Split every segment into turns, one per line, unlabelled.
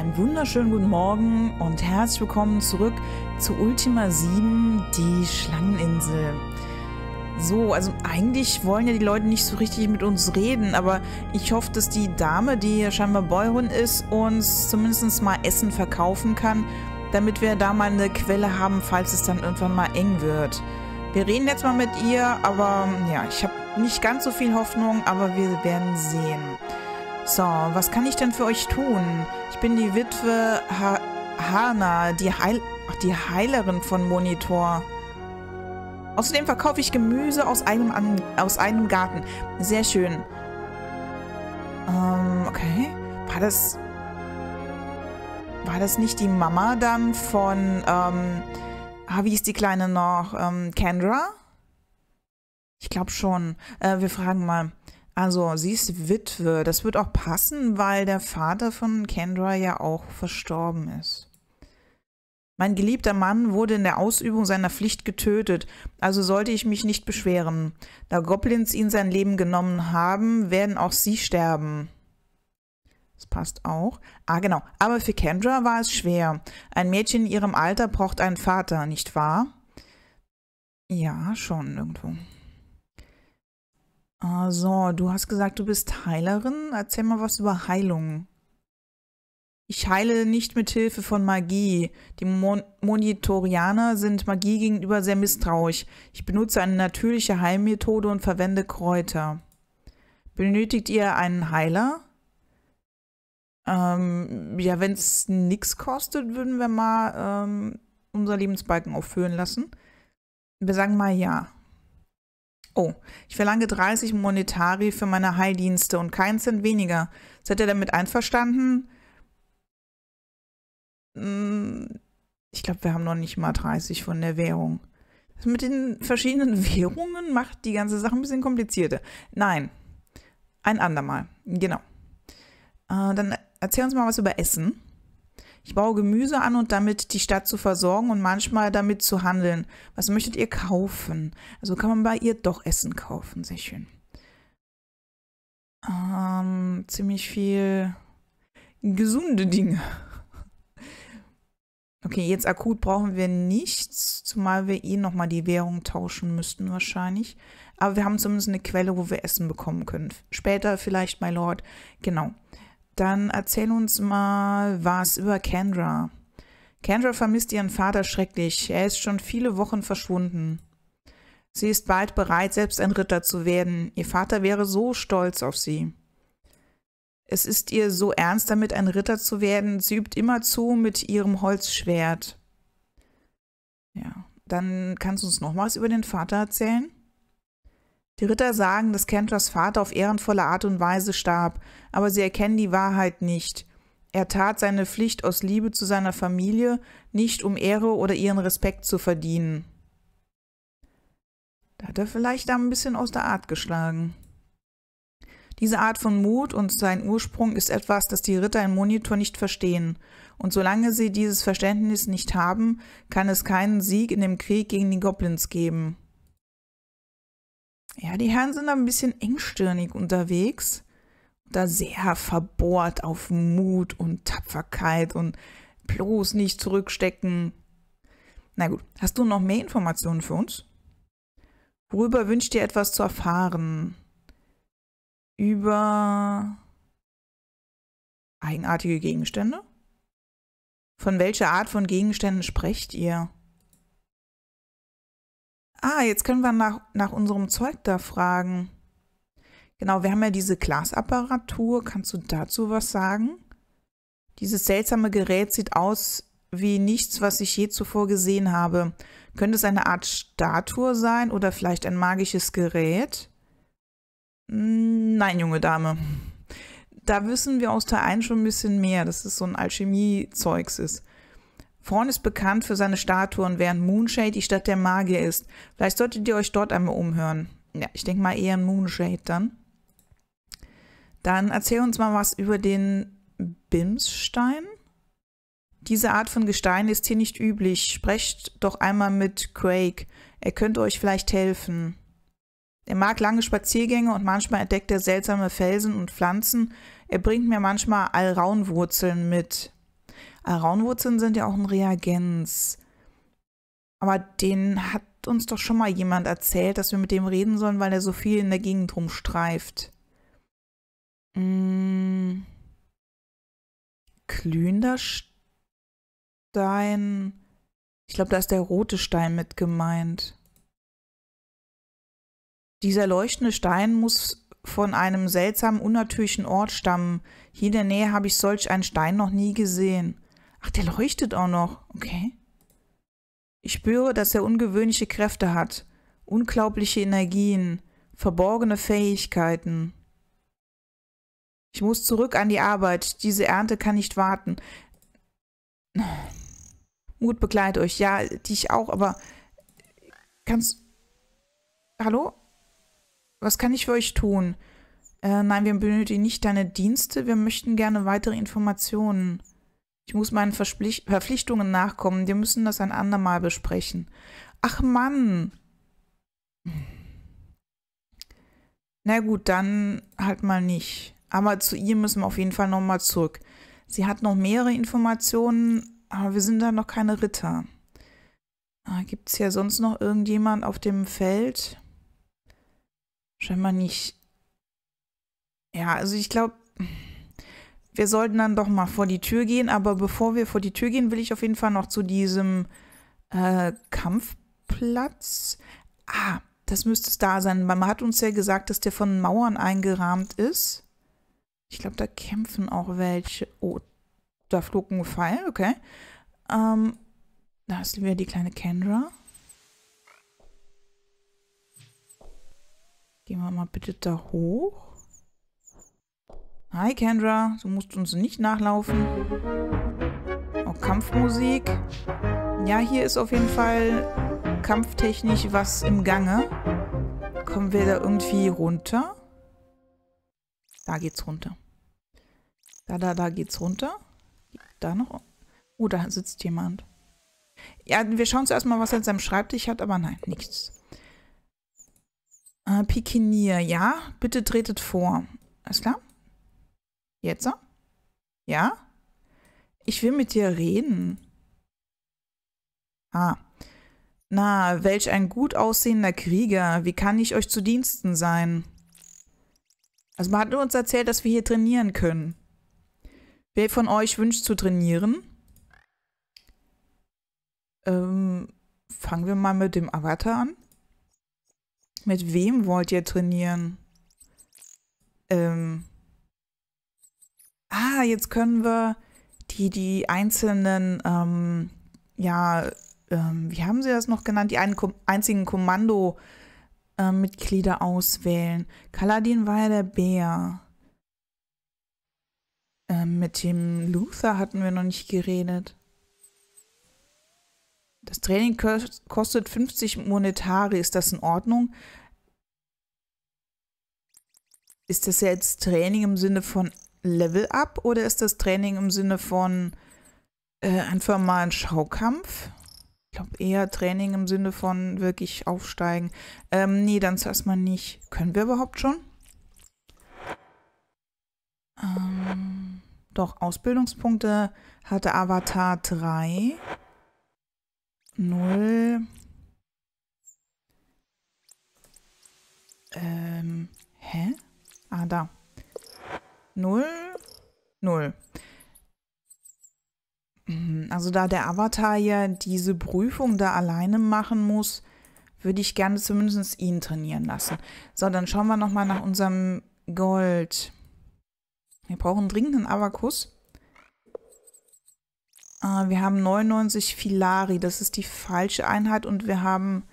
Einen wunderschönen guten Morgen und herzlich willkommen zurück zu Ultima 7, die Schlangeninsel. So, also eigentlich wollen ja die Leute nicht so richtig mit uns reden, aber ich hoffe, dass die Dame, die scheinbar Bäuerin ist, uns zumindest mal Essen verkaufen kann, damit wir da mal eine Quelle haben, falls es dann irgendwann mal eng wird. Wir reden jetzt mal mit ihr, aber ja, ich habe nicht ganz so viel Hoffnung, aber wir werden sehen. So, was kann ich denn für euch tun? Ich bin die Witwe ha Hana, die, Heil Ach, die Heilerin von Monitor. Außerdem verkaufe ich Gemüse aus einem, An aus einem Garten. Sehr schön. Ähm, okay. War das... War das nicht die Mama dann von... Ähm, ah, wie ist die Kleine noch? Ähm, Kendra? Ich glaube schon. Äh, wir fragen mal. Also sie ist Witwe. Das wird auch passen, weil der Vater von Kendra ja auch verstorben ist. Mein geliebter Mann wurde in der Ausübung seiner Pflicht getötet, also sollte ich mich nicht beschweren. Da Goblins ihn sein Leben genommen haben, werden auch sie sterben. Das passt auch. Ah, genau. Aber für Kendra war es schwer. Ein Mädchen in ihrem Alter braucht einen Vater, nicht wahr? Ja, schon irgendwo. Also, du hast gesagt, du bist Heilerin. Erzähl mal was über Heilung. Ich heile nicht mit Hilfe von Magie. Die Mon Monitorianer sind Magie gegenüber sehr misstrauisch. Ich benutze eine natürliche Heilmethode und verwende Kräuter. Benötigt ihr einen Heiler? Ähm, ja, wenn es nichts kostet, würden wir mal ähm, unser Lebensbalken auffüllen lassen. Wir sagen mal ja. Oh, ich verlange 30 Monetari für meine Heildienste und keinen Cent weniger. Seid ihr damit einverstanden? Mm, ich glaube, wir haben noch nicht mal 30 von der Währung. Das mit den verschiedenen Währungen macht die ganze Sache ein bisschen komplizierter. Nein, ein andermal. Genau. Äh, dann erzähl uns mal was über Essen. Ich baue Gemüse an und damit die Stadt zu versorgen und manchmal damit zu handeln. Was möchtet ihr kaufen? Also kann man bei ihr doch Essen kaufen. Sehr schön. Ähm, ziemlich viel gesunde Dinge. Okay, jetzt akut brauchen wir nichts, zumal wir eh nochmal die Währung tauschen müssten wahrscheinlich. Aber wir haben zumindest eine Quelle, wo wir Essen bekommen können. Später vielleicht, my lord. Genau. Dann erzähl uns mal was über Kendra. Kendra vermisst ihren Vater schrecklich. Er ist schon viele Wochen verschwunden. Sie ist bald bereit, selbst ein Ritter zu werden. Ihr Vater wäre so stolz auf sie. Es ist ihr so ernst damit, ein Ritter zu werden. Sie übt immer zu mit ihrem Holzschwert. Ja, dann kannst du uns noch was über den Vater erzählen? Die Ritter sagen, dass Kentors Vater auf ehrenvolle Art und Weise starb, aber sie erkennen die Wahrheit nicht. Er tat seine Pflicht aus Liebe zu seiner Familie, nicht um Ehre oder ihren Respekt zu verdienen. Da hat er vielleicht ein bisschen aus der Art geschlagen. Diese Art von Mut und sein Ursprung ist etwas, das die Ritter im Monitor nicht verstehen. Und solange sie dieses Verständnis nicht haben, kann es keinen Sieg in dem Krieg gegen die Goblins geben. Ja, die Herren sind da ein bisschen engstirnig unterwegs da sehr verbohrt auf Mut und Tapferkeit und bloß nicht zurückstecken. Na gut, hast du noch mehr Informationen für uns? Worüber wünscht ihr etwas zu erfahren? Über eigenartige Gegenstände? Von welcher Art von Gegenständen sprecht ihr? Ah, jetzt können wir nach, nach unserem Zeug da fragen. Genau, wir haben ja diese Glasapparatur. Kannst du dazu was sagen? Dieses seltsame Gerät sieht aus wie nichts, was ich je zuvor gesehen habe. Könnte es eine Art Statue sein oder vielleicht ein magisches Gerät? Nein, junge Dame. Da wissen wir aus Teil 1 schon ein bisschen mehr, dass es so ein Alchemie-Zeugs ist. Thorn ist bekannt für seine Statuen, während Moonshade die Stadt der Magier ist. Vielleicht solltet ihr euch dort einmal umhören. Ja, ich denke mal eher an Moonshade dann. Dann erzähl uns mal was über den Bimsstein. Diese Art von Gestein ist hier nicht üblich. Sprecht doch einmal mit Craig. Er könnte euch vielleicht helfen. Er mag lange Spaziergänge und manchmal entdeckt er seltsame Felsen und Pflanzen. Er bringt mir manchmal Alraunwurzeln mit. Raunwurzeln sind ja auch ein Reagenz. Aber den hat uns doch schon mal jemand erzählt, dass wir mit dem reden sollen, weil er so viel in der Gegend rumstreift. Hm. Mm. Glühender Stein. Ich glaube, da ist der rote Stein mit gemeint. Dieser leuchtende Stein muss von einem seltsamen, unnatürlichen Ort stammen. Hier in der Nähe habe ich solch einen Stein noch nie gesehen. Ach, der leuchtet auch noch. Okay. Ich spüre, dass er ungewöhnliche Kräfte hat, unglaubliche Energien, verborgene Fähigkeiten. Ich muss zurück an die Arbeit. Diese Ernte kann nicht warten. Mut begleitet euch. Ja, dich auch, aber kannst... Hallo? Was kann ich für euch tun? Äh, nein, wir benötigen nicht deine Dienste. Wir möchten gerne weitere Informationen. Ich muss meinen Verpflichtungen nachkommen. Wir müssen das ein andermal besprechen. Ach Mann. Na gut, dann halt mal nicht. Aber zu ihr müssen wir auf jeden Fall nochmal zurück. Sie hat noch mehrere Informationen, aber wir sind da noch keine Ritter. Ah, Gibt es hier sonst noch irgendjemand auf dem Feld? Scheinbar nicht. Ja, also ich glaube wir sollten dann doch mal vor die Tür gehen. Aber bevor wir vor die Tür gehen, will ich auf jeden Fall noch zu diesem äh, Kampfplatz. Ah, das müsste es da sein. Man hat uns ja gesagt, dass der von Mauern eingerahmt ist. Ich glaube, da kämpfen auch welche. Oh, da flog ein Pfeil, okay. Ähm, da ist wieder die kleine Kendra. Gehen wir mal bitte da hoch. Hi Kendra, du musst uns nicht nachlaufen. Oh, Kampfmusik. Ja, hier ist auf jeden Fall kampftechnisch was im Gange. Kommen wir da irgendwie runter? Da geht's runter. Da, da, da geht's runter. Da noch. Oh, da sitzt jemand. Ja, wir schauen zuerst mal, was er in seinem Schreibtisch hat, aber nein, nichts. Äh, Pikinier, ja, bitte tretet vor. Alles klar? Jetzt? Ja? Ich will mit dir reden. Ah. Na, welch ein gut aussehender Krieger. Wie kann ich euch zu Diensten sein? Also man hat uns erzählt, dass wir hier trainieren können. Wer von euch wünscht zu trainieren? Ähm, fangen wir mal mit dem Avatar an. Mit wem wollt ihr trainieren? Ähm, ah, jetzt können wir die, die einzelnen, ähm, ja, ähm, wie haben sie das noch genannt, die einen, einzigen Kommandomitglieder ähm, äh, auswählen. Kaladin war ja der Bär. Ähm, mit dem Luther hatten wir noch nicht geredet. Das Training kostet 50 Monetari. Ist das in Ordnung? Ist das jetzt Training im Sinne von Level-Up oder ist das Training im Sinne von äh, einfach mal ein Schaukampf? Ich glaube eher Training im Sinne von wirklich aufsteigen. Ähm, nee, dann zuerst mal nicht. Können wir überhaupt schon? Ähm, doch, Ausbildungspunkte hatte Avatar 3. 0. Ähm, hä? Ah, da. 0, 0. Mhm, also da der Avatar ja diese Prüfung da alleine machen muss, würde ich gerne zumindest ihn trainieren lassen. So, dann schauen wir nochmal nach unserem Gold. Wir brauchen dringend einen Avakus. Äh, ah, wir haben 99 Filari, das ist die falsche Einheit und wir haben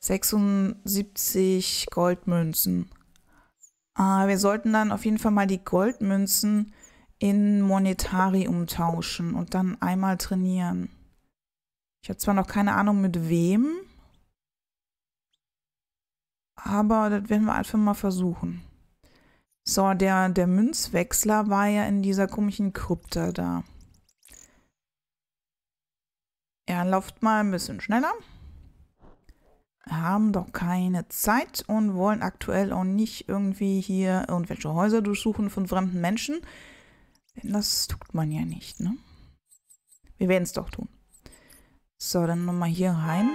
76 Goldmünzen. Ah, wir sollten dann auf jeden Fall mal die Goldmünzen in Monetari umtauschen und dann einmal trainieren. Ich habe zwar noch keine Ahnung mit wem, aber das werden wir einfach mal versuchen. So, der, der Münzwechsler war ja in dieser komischen Krypta da. Er läuft mal ein bisschen schneller haben doch keine Zeit und wollen aktuell auch nicht irgendwie hier irgendwelche Häuser durchsuchen von fremden Menschen. Denn das tut man ja nicht, ne? Wir werden es doch tun. So, dann nochmal hier rein.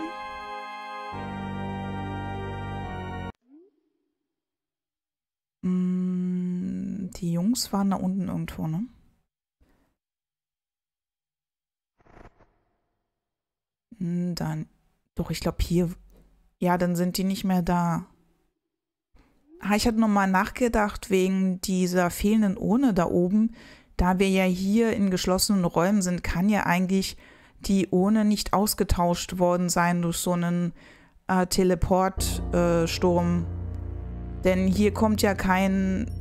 Hm, die Jungs waren da unten irgendwo, ne? Hm, dann, doch, ich glaube hier ja, dann sind die nicht mehr da. Ah, ich hatte nochmal nachgedacht wegen dieser fehlenden Urne da oben. Da wir ja hier in geschlossenen Räumen sind, kann ja eigentlich die Urne nicht ausgetauscht worden sein durch so einen äh, Teleportsturm. Äh, Denn hier kommt ja kein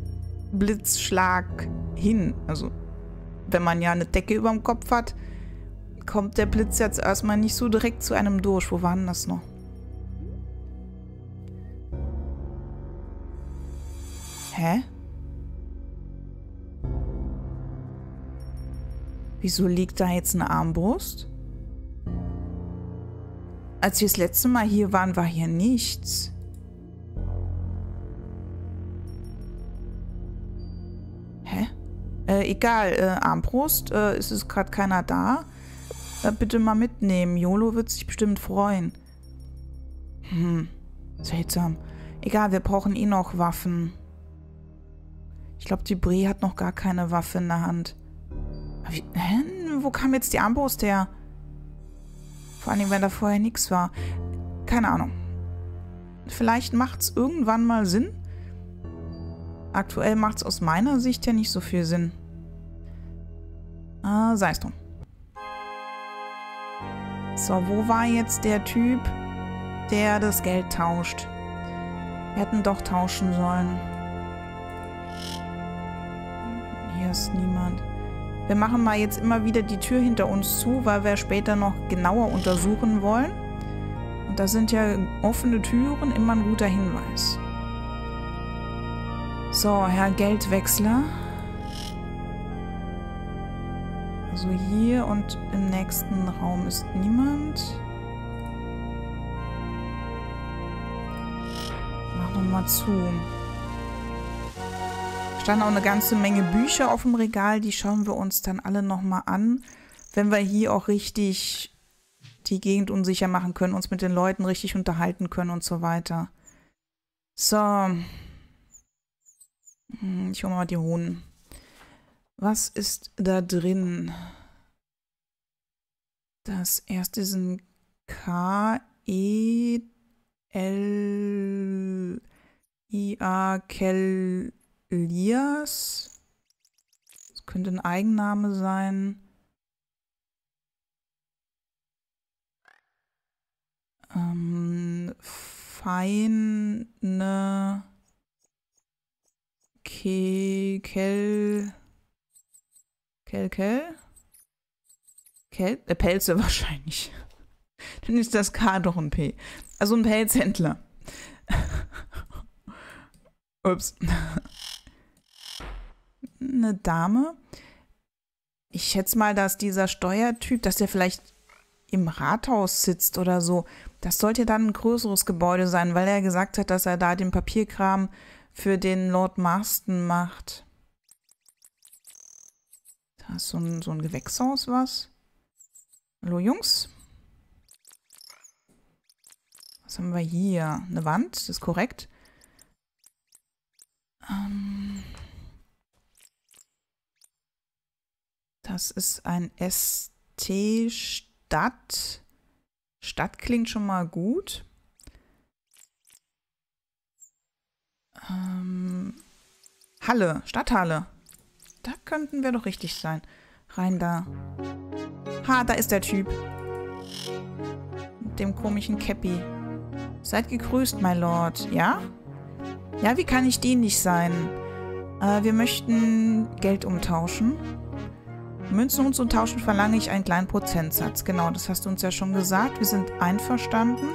Blitzschlag hin. Also, wenn man ja eine Decke über dem Kopf hat, kommt der Blitz jetzt erstmal nicht so direkt zu einem durch. Wo waren das noch? Hä? Wieso liegt da jetzt eine Armbrust? Als wir das letzte Mal hier waren, war hier nichts. Hä? Äh, egal, äh, Armbrust, äh, ist es gerade keiner da? Äh, bitte mal mitnehmen, YOLO wird sich bestimmt freuen. Hm, seltsam. Egal, wir brauchen eh noch Waffen. Ich glaube, die Brie hat noch gar keine Waffe in der Hand. Wie, hä? Wo kam jetzt die Armbrust her? Vor allem, wenn da vorher nichts war. Keine Ahnung. Vielleicht macht es irgendwann mal Sinn. Aktuell macht es aus meiner Sicht ja nicht so viel Sinn. Ah, sei es drum. So, wo war jetzt der Typ, der das Geld tauscht? Wir hätten doch tauschen sollen. ist niemand. Wir machen mal jetzt immer wieder die Tür hinter uns zu, weil wir später noch genauer untersuchen wollen. Und da sind ja offene Türen immer ein guter Hinweis. So, Herr Geldwechsler. Also hier und im nächsten Raum ist niemand. Machen wir mal zu. Standen auch eine ganze Menge Bücher auf dem Regal, die schauen wir uns dann alle nochmal an. Wenn wir hier auch richtig die Gegend unsicher machen können, uns mit den Leuten richtig unterhalten können und so weiter. So. Hm, ich hole mal die Hohn. Was ist da drin? Das erste ist ein K-E-L-I-A-Kel... Elias. Das könnte ein Eigenname sein. Ähm, feine Ke Kel Kel Kel Kel äh, Pelze wahrscheinlich. Dann ist das K doch ein P. Also ein Pelzhändler. Ups eine Dame. Ich schätze mal, dass dieser Steuertyp, dass der vielleicht im Rathaus sitzt oder so. Das sollte dann ein größeres Gebäude sein, weil er gesagt hat, dass er da den Papierkram für den Lord Marston macht. Da ist so ein, so ein Gewächshaus was. Hallo Jungs. Was haben wir hier? Eine Wand, das ist korrekt. Ähm, Das ist ein ST-Stadt. Stadt klingt schon mal gut. Ähm, Halle, Stadthalle. Da könnten wir doch richtig sein. Rein da. Ha, da ist der Typ. Mit dem komischen Cappy. Seid gegrüßt, my lord. Ja? Ja, wie kann ich die nicht sein? Äh, wir möchten Geld umtauschen. Münzen uns und tauschen verlange ich einen kleinen Prozentsatz. Genau, das hast du uns ja schon gesagt. Wir sind einverstanden.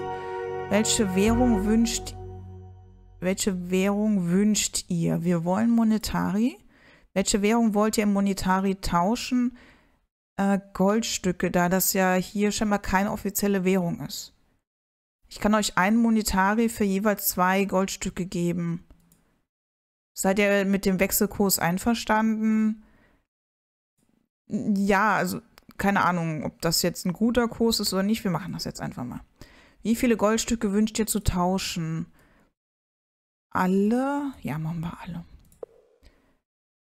Welche Währung wünscht welche Währung wünscht ihr? Wir wollen Monetari. Welche Währung wollt ihr im Monetari tauschen? Äh, Goldstücke, da das ja hier scheinbar keine offizielle Währung ist. Ich kann euch einen Monetari für jeweils zwei Goldstücke geben. Seid ihr mit dem Wechselkurs einverstanden? ja, also keine Ahnung, ob das jetzt ein guter Kurs ist oder nicht. Wir machen das jetzt einfach mal. Wie viele Goldstücke wünscht ihr zu tauschen? Alle? Ja, machen wir alle.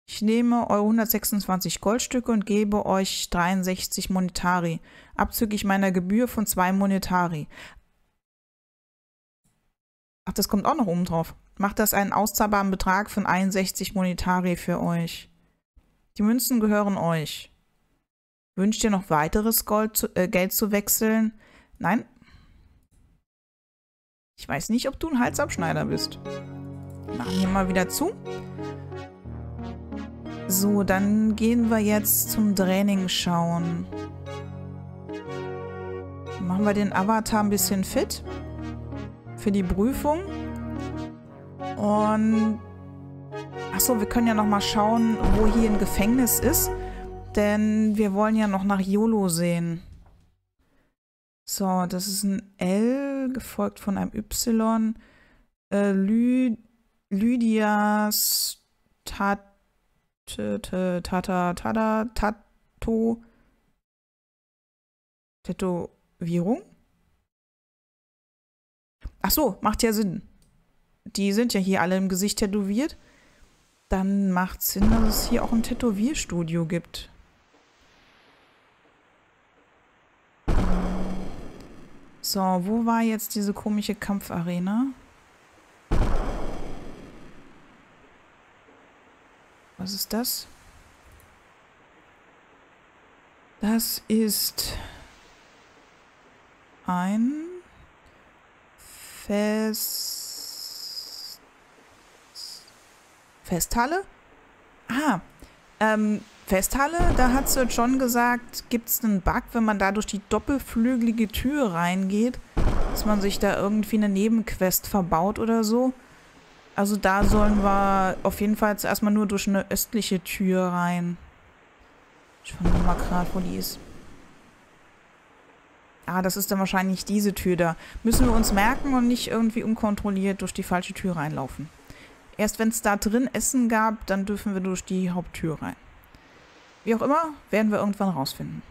Ich nehme eure 126 Goldstücke und gebe euch 63 Monetari, abzüglich meiner Gebühr von 2 Monetari. Ach, das kommt auch noch oben drauf. Macht das einen auszahlbaren Betrag von 61 Monetari für euch. Die Münzen gehören euch. Wünscht ihr noch weiteres zu, äh, Geld zu wechseln? Nein? Ich weiß nicht, ob du ein Halsabschneider bist. Machen wir mal wieder zu. So, dann gehen wir jetzt zum Training schauen. Machen wir den Avatar ein bisschen fit für die Prüfung. Und Achso, wir können ja noch mal schauen, wo hier ein Gefängnis ist. Denn wir wollen ja noch nach Yolo sehen. So, das ist ein L, gefolgt von einem Y. Äh, Ly Lydias Tat Tata Tata Tato Tätowierung? Achso, macht ja Sinn. Die sind ja hier alle im Gesicht tätowiert. Dann macht es Sinn, dass es hier auch ein Tätowierstudio gibt. So, wo war jetzt diese komische Kampfarena? Was ist das? Das ist ein Fest... Festhalle? Ah, ähm, Festhalle, da hat Sir John gesagt, gibt es einen Bug, wenn man da durch die doppelflügelige Tür reingeht, dass man sich da irgendwie eine Nebenquest verbaut oder so. Also da sollen wir auf jeden Fall erstmal nur durch eine östliche Tür rein. Ich fand mal gerade, wo die ist. Ah, das ist dann wahrscheinlich diese Tür da. Müssen wir uns merken und nicht irgendwie unkontrolliert durch die falsche Tür reinlaufen. Erst wenn es da drin Essen gab, dann dürfen wir durch die Haupttür rein. Wie auch immer, werden wir irgendwann rausfinden.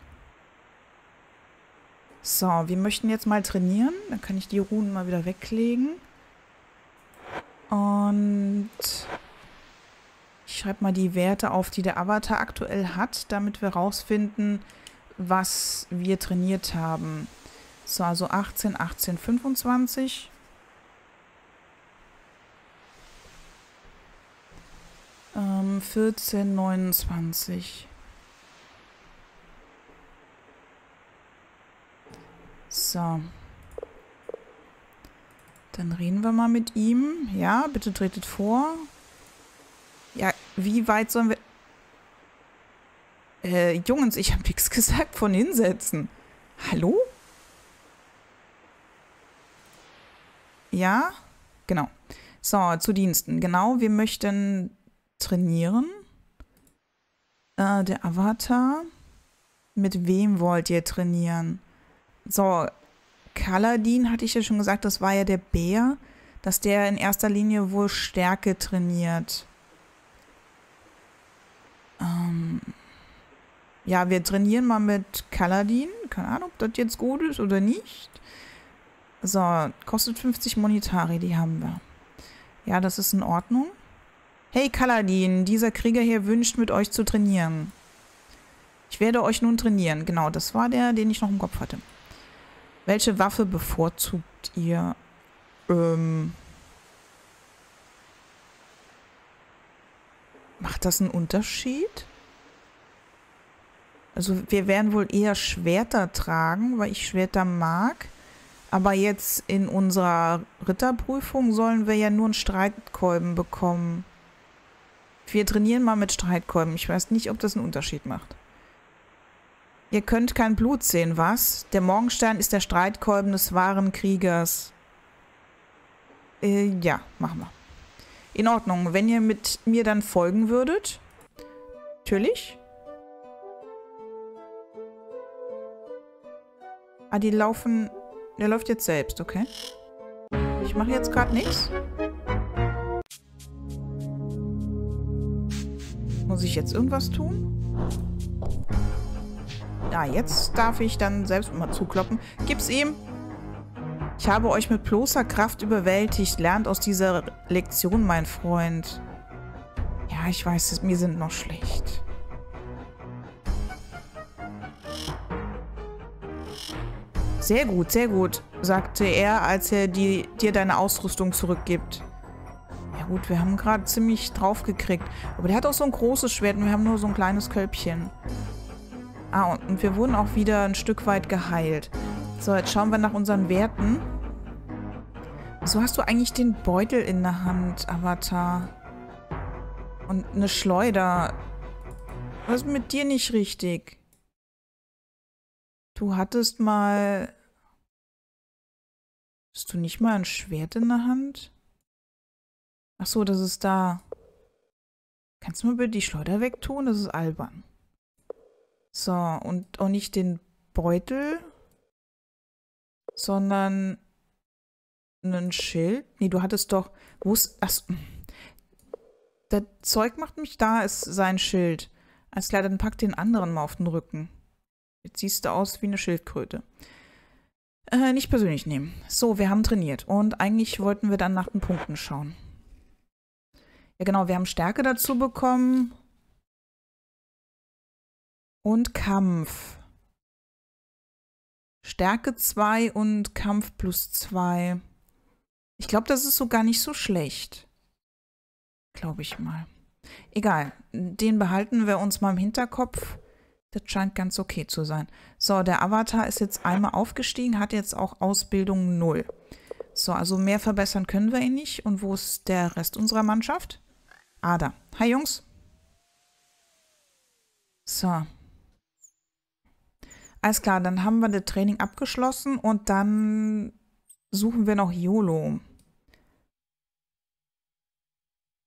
So, wir möchten jetzt mal trainieren. Dann kann ich die Runen mal wieder weglegen. Und ich schreibe mal die Werte auf, die der Avatar aktuell hat, damit wir rausfinden, was wir trainiert haben. So, also 18, 18, 25. Ähm, 1429. So. Dann reden wir mal mit ihm. Ja, bitte tretet vor. Ja, wie weit sollen wir... Äh, Jungs, ich habe nichts gesagt von hinsetzen. Hallo? Ja, genau. So, zu Diensten. Genau, wir möchten trainieren. Äh, der Avatar. Mit wem wollt ihr trainieren? So, Kaladin hatte ich ja schon gesagt, das war ja der Bär, dass der in erster Linie wohl Stärke trainiert. Ähm ja, wir trainieren mal mit Kaladin. Keine Ahnung, ob das jetzt gut ist oder nicht. So, kostet 50 Monetari, die haben wir. Ja, das ist in Ordnung. Hey Kaladin, dieser Krieger hier wünscht, mit euch zu trainieren. Ich werde euch nun trainieren. Genau, das war der, den ich noch im Kopf hatte. Welche Waffe bevorzugt ihr? Ähm Macht das einen Unterschied? Also wir werden wohl eher Schwerter tragen, weil ich Schwerter mag. Aber jetzt in unserer Ritterprüfung sollen wir ja nur einen Streitkolben bekommen. Wir trainieren mal mit Streitkolben. Ich weiß nicht, ob das einen Unterschied macht. Ihr könnt kein Blut sehen, was? Der Morgenstern ist der Streitkolben des wahren Kriegers. Äh, ja, machen wir. In Ordnung, wenn ihr mit mir dann folgen würdet. Natürlich. Ah, die laufen... Der läuft jetzt selbst, okay. Ich mache jetzt gerade nichts. Muss ich jetzt irgendwas tun? Ja, jetzt darf ich dann selbst mal zukloppen. Gib's ihm! Ich habe euch mit bloßer Kraft überwältigt. Lernt aus dieser Lektion, mein Freund. Ja, ich weiß, mir sind noch schlecht. Sehr gut, sehr gut, sagte er, als er die, dir deine Ausrüstung zurückgibt gut, wir haben gerade ziemlich drauf gekriegt. Aber der hat auch so ein großes Schwert und wir haben nur so ein kleines Kölbchen. Ah, und, wir wurden auch wieder ein Stück weit geheilt. So, jetzt schauen wir nach unseren Werten. So hast du eigentlich den Beutel in der Hand, Avatar. Und eine Schleuder. Was ist mit dir nicht richtig? Du hattest mal... Hast du nicht mal ein Schwert in der Hand? Ach so, das ist da. Kannst du mal bitte die Schleuder wegtun? Das ist albern. So, und auch nicht den Beutel, sondern ein Schild. Nee, du hattest doch... Wo ist... Ach, das Zeug macht mich da, ist sein Schild. Alles klar, dann pack den anderen mal auf den Rücken. Jetzt siehst du aus wie eine Schildkröte. Äh, nicht persönlich nehmen. So, wir haben trainiert. Und eigentlich wollten wir dann nach den Punkten schauen. Ja, genau, wir haben Stärke dazu bekommen. Und Kampf. Stärke 2 und Kampf plus 2. Ich glaube, das ist so gar nicht so schlecht. Glaube ich mal. Egal, den behalten wir uns mal im Hinterkopf. Das scheint ganz okay zu sein. So, der Avatar ist jetzt einmal aufgestiegen, hat jetzt auch Ausbildung 0. So, also mehr verbessern können wir ihn nicht. Und wo ist der Rest unserer Mannschaft? Ada. Hi Jungs. So. Alles klar, dann haben wir das Training abgeschlossen und dann suchen wir noch YOLO.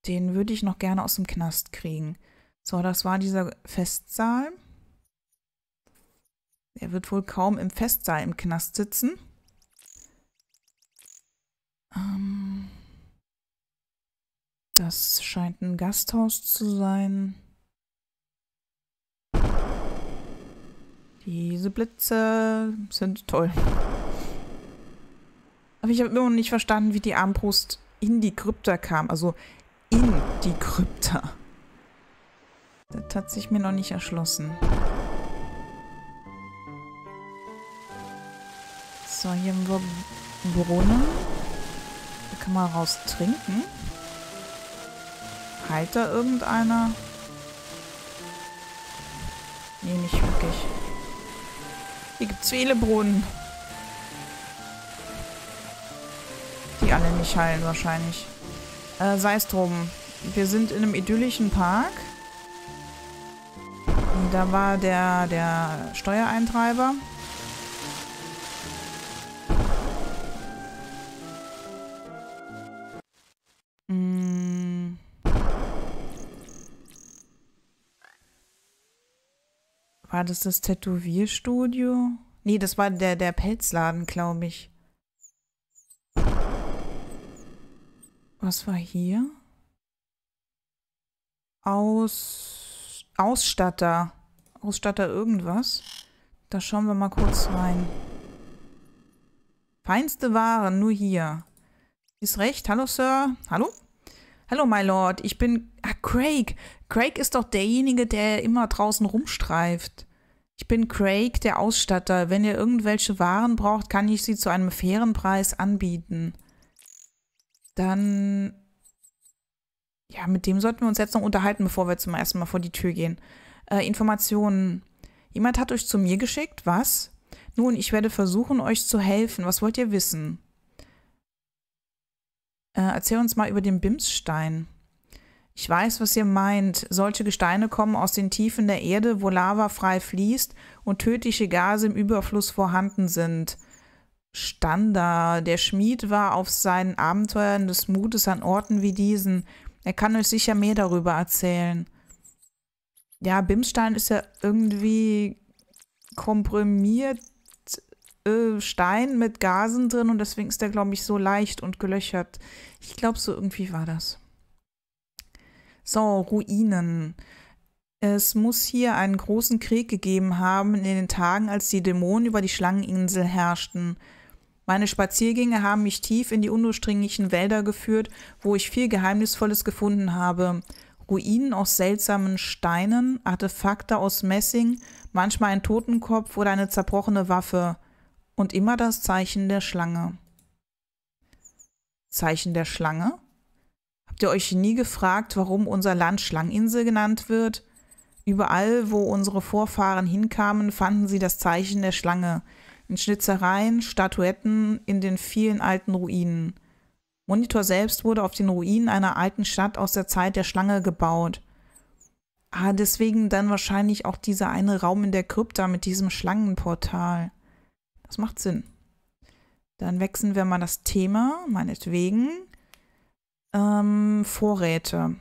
Den würde ich noch gerne aus dem Knast kriegen. So, das war dieser Festsaal. Er wird wohl kaum im Festsaal im Knast sitzen. Ähm. Das scheint ein Gasthaus zu sein. Diese Blitze sind toll. Aber ich habe immer noch nicht verstanden, wie die Armbrust in die Krypta kam. Also in die Krypta. Das hat sich mir noch nicht erschlossen. So, hier haben wir einen Brunnen. Da kann man raus trinken. Heilt da irgendeiner? Nee, nicht wirklich. Hier gibt's viele Brunnen. Die alle nicht heilen wahrscheinlich. Äh, sei es drum. Wir sind in einem idyllischen Park. Da war der, der Steuereintreiber. War das das Tätowierstudio? Nee, das war der, der Pelzladen, glaube ich. Was war hier? Aus... Ausstatter. Ausstatter irgendwas. Da schauen wir mal kurz rein. Feinste Waren, nur hier. Ist recht. Hallo, Sir. Hallo? Hallo, my Lord. Ich bin... Ah, Craig. Craig ist doch derjenige, der immer draußen rumstreift. Ich bin Craig, der Ausstatter. Wenn ihr irgendwelche Waren braucht, kann ich sie zu einem fairen Preis anbieten. Dann... Ja, mit dem sollten wir uns jetzt noch unterhalten, bevor wir zum ersten Mal vor die Tür gehen. Äh, Informationen. Jemand hat euch zu mir geschickt? Was? Nun, ich werde versuchen, euch zu helfen. Was wollt ihr wissen? Äh, erzähl uns mal über den Bimsstein. Ich weiß, was ihr meint. Solche Gesteine kommen aus den Tiefen der Erde, wo Lava frei fließt und tödliche Gase im Überfluss vorhanden sind. Standa, der Schmied war auf seinen Abenteuern des Mutes an Orten wie diesen. Er kann euch sicher mehr darüber erzählen. Ja, Bimsstein ist ja irgendwie komprimiert äh, Stein mit Gasen drin und deswegen ist der, glaube ich, so leicht und gelöchert. Ich glaube, so irgendwie war das. So, Ruinen. Es muss hier einen großen Krieg gegeben haben in den Tagen, als die Dämonen über die Schlangeninsel herrschten. Meine Spaziergänge haben mich tief in die undurchdringlichen Wälder geführt, wo ich viel Geheimnisvolles gefunden habe. Ruinen aus seltsamen Steinen, Artefakte aus Messing, manchmal ein Totenkopf oder eine zerbrochene Waffe. Und immer das Zeichen der Schlange. Zeichen der Schlange? Habt ihr euch nie gefragt, warum unser Land Schlanginsel genannt wird? Überall, wo unsere Vorfahren hinkamen, fanden sie das Zeichen der Schlange. In Schnitzereien, Statuetten, in den vielen alten Ruinen. Monitor selbst wurde auf den Ruinen einer alten Stadt aus der Zeit der Schlange gebaut. Ah, deswegen dann wahrscheinlich auch dieser eine Raum in der Krypta mit diesem Schlangenportal. Das macht Sinn. Dann wechseln wir mal das Thema, meinetwegen ähm, Vorräte.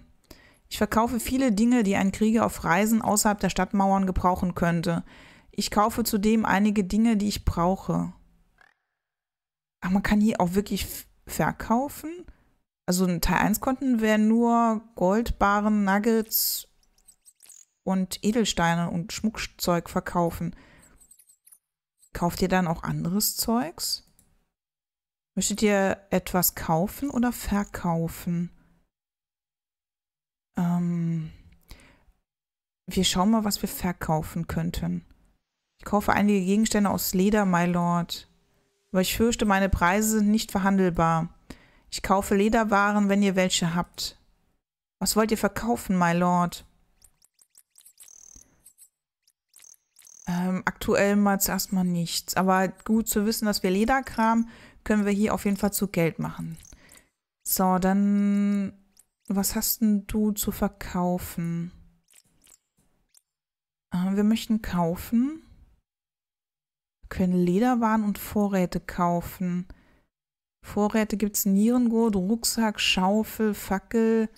Ich verkaufe viele Dinge, die ein Krieger auf Reisen außerhalb der Stadtmauern gebrauchen könnte. Ich kaufe zudem einige Dinge, die ich brauche. Ach, man kann hier auch wirklich verkaufen? Also ein Teil 1 Konten wären nur Goldbaren, Nuggets und Edelsteine und Schmuckzeug verkaufen. Kauft ihr dann auch anderes Zeugs? Möchtet ihr etwas kaufen oder verkaufen? Ähm, wir schauen mal, was wir verkaufen könnten. Ich kaufe einige Gegenstände aus Leder, my lord. Aber ich fürchte, meine Preise sind nicht verhandelbar. Ich kaufe Lederwaren, wenn ihr welche habt. Was wollt ihr verkaufen, my lord? Ähm, aktuell mal zuerst mal nichts. Aber gut zu wissen, dass wir Lederkram können wir hier auf jeden Fall zu Geld machen. So, dann... Was hast denn du zu verkaufen? Äh, wir möchten kaufen. Wir können Lederwaren und Vorräte kaufen. Vorräte gibt es Nierengurt, Rucksack, Schaufel, Fackel,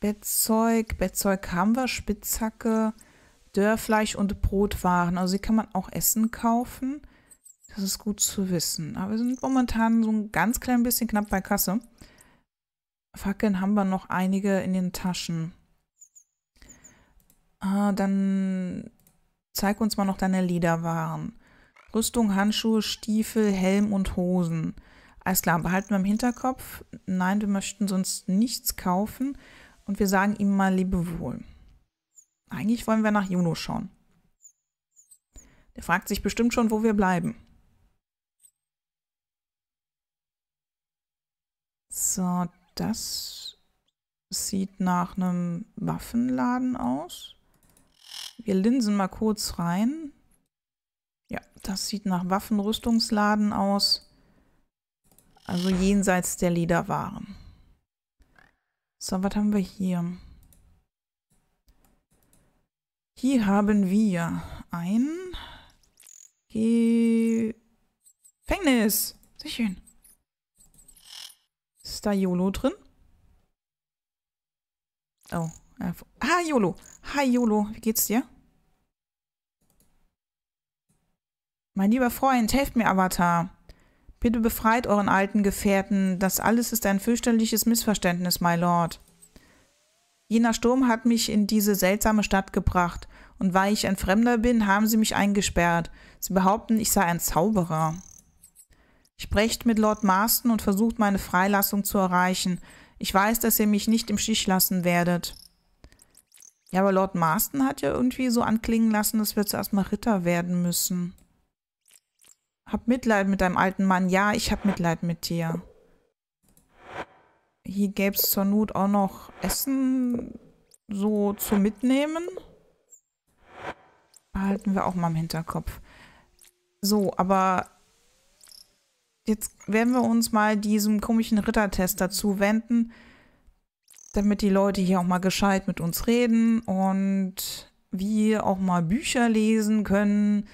Bettzeug. Bettzeug haben wir, Spitzhacke, Dörrfleisch und Brotwaren. Also die kann man auch Essen kaufen. Das ist gut zu wissen. Aber wir sind momentan so ein ganz klein bisschen knapp bei Kasse. Fackeln haben wir noch einige in den Taschen. Ah, dann zeig uns mal noch deine Lederwaren. Rüstung, Handschuhe, Stiefel, Helm und Hosen. Alles klar, behalten wir im Hinterkopf. Nein, wir möchten sonst nichts kaufen. Und wir sagen ihm mal Lebewohl. Eigentlich wollen wir nach Juno schauen. Der fragt sich bestimmt schon, wo wir bleiben. So, das sieht nach einem Waffenladen aus. Wir linsen mal kurz rein. Ja, das sieht nach Waffenrüstungsladen aus. Also jenseits der Lederwaren. So, was haben wir hier? Hier haben wir ein Gefängnis. Sehr schön. Ist da YOLO drin? Oh. Ah, YOLO. Hi, YOLO. Wie geht's dir? Mein lieber Freund, helft mir, Avatar. Bitte befreit euren alten Gefährten. Das alles ist ein fürchterliches Missverständnis, my Lord. Jener Sturm hat mich in diese seltsame Stadt gebracht, und weil ich ein Fremder bin, haben sie mich eingesperrt. Sie behaupten, ich sei ein Zauberer. Sprecht mit Lord Marston und versucht meine Freilassung zu erreichen. Ich weiß, dass ihr mich nicht im Stich lassen werdet. Ja, aber Lord Marston hat ja irgendwie so anklingen lassen, dass wir zuerst mal Ritter werden müssen. Hab Mitleid mit deinem alten Mann. Ja, ich hab Mitleid mit dir. Hier gäbe es zur Not auch noch Essen so zu mitnehmen. Behalten wir auch mal im Hinterkopf. So, aber jetzt werden wir uns mal diesem komischen Rittertest dazu wenden, damit die Leute hier auch mal gescheit mit uns reden und wir auch mal Bücher lesen können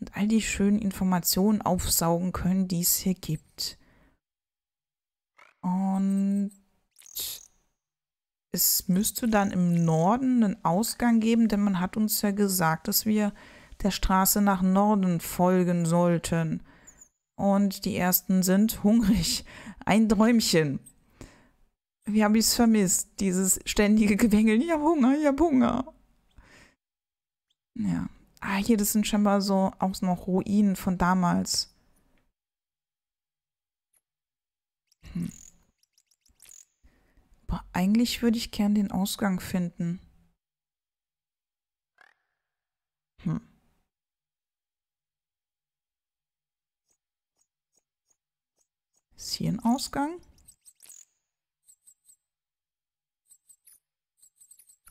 und all die schönen Informationen aufsaugen können, die es hier gibt. Und es müsste dann im Norden einen Ausgang geben, denn man hat uns ja gesagt, dass wir der Straße nach Norden folgen sollten. Und die ersten sind hungrig. Ein Träumchen. Wie habe ich es vermisst, dieses ständige Gewängel. Ich habe Hunger, ich habe Hunger. Ja. Ah, hier, das sind scheinbar so auch noch Ruinen von damals. Hm. Aber eigentlich würde ich gern den Ausgang finden. Ist hier ein Ausgang?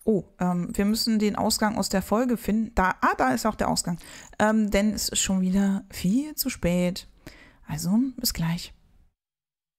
Oh, ähm, wir müssen den Ausgang aus der Folge finden. Da, ah, da ist auch der Ausgang. Ähm, denn es ist schon wieder viel zu spät. Also, bis gleich.